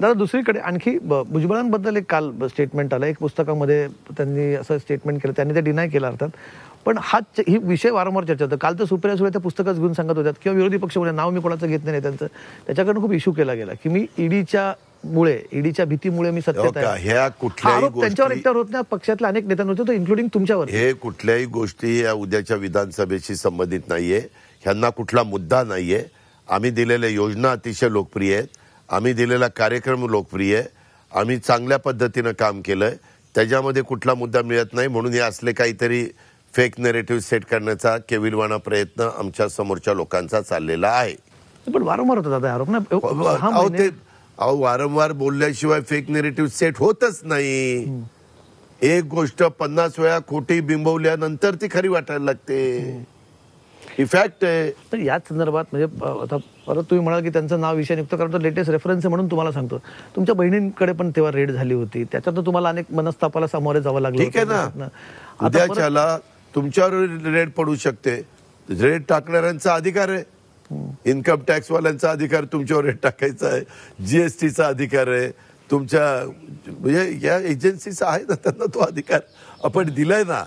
दादा दुसरीकडे आणखी भुजबळांबद्दल एक काल स्टेटमेंट आलं एक पुस्तकामध्ये त्यांनी असं स्टेटमेंट केलं त्यांनी ते डिनाय केलं अर्थात पण हा ही विषय वारंवार चर्चा होतो काल तर सुप्रिया सुळे त्या पुस्तकच घेऊन सांगत होत्या किंवा विरोधी पक्ष म्हणजे नाव मी कोणाचं घेत नाही त्यांचं त्याच्याकडून खूप इश्यू केला गेला की मी ईडीच्या मुळे ईडीच्या भीतीमुळे मी ह्या आहे त्यांच्यावर एकट्यावर होत नाही पक्षातल्या अनेक नेत्यांवर होतो इन्क्लुडिंग तुमच्यावर हे कुठल्याही गोष्टी या उद्याच्या विधानसभेशी संबंधित नाहीये ह्यांना कुठला मुद्दा नाहीये आम्ही दिलेल्या योजना अतिशय लोकप्रिय आहेत आम्ही दिलेला कार्यक्रम लोकप्रिय आहे आम्ही चांगल्या पद्धतीनं काम केलंय त्याच्यामध्ये कुठला मुद्दा मिळत नाही म्हणून हे असले काहीतरी फेक नेरेटिव्ह सेट करण्याचा केविलवाना प्रयत्न आमच्या समोरच्या लोकांचा चाललेला आहे पण वारंवार होतो दादा आरोप ना अहो वारंवार बोलल्याशिवाय फेक नेरेटिव्ह सेट होतच नाही एक गोष्ट पन्नास वेळा खोटी बिंबवल्यानंतर ती खरी वाटायला लागते इनफॅक्ट eh, तर याच संदर्भात म्हणजे आता परत तुम्ही म्हणाल की त्यांचं नाव विषय नियुक्त कारण तो लेटेस्ट रेफरन्स आहे म्हणून तुम्हाला सांगतो तुमच्या बहिणींकडे पण तेव्हा रेड झाली होती त्याच्यात तुम्हाला अनेक मनस्तापाला सामोरे जावं लागलं ठीक आहे ना तुमच्यावर रेड पडू शकते रेड टाकणाऱ्यांचा अधिकार आहे इन्कम टॅक्सवाल्यांचा अधिकार तुमच्यावर रेट टाकायचा आहे जीएसटीचा अधिकार आहे तुमच्या म्हणजे या एजन्सीचा आहे ना त्यांना तो अधिकार आपण दिलाय ना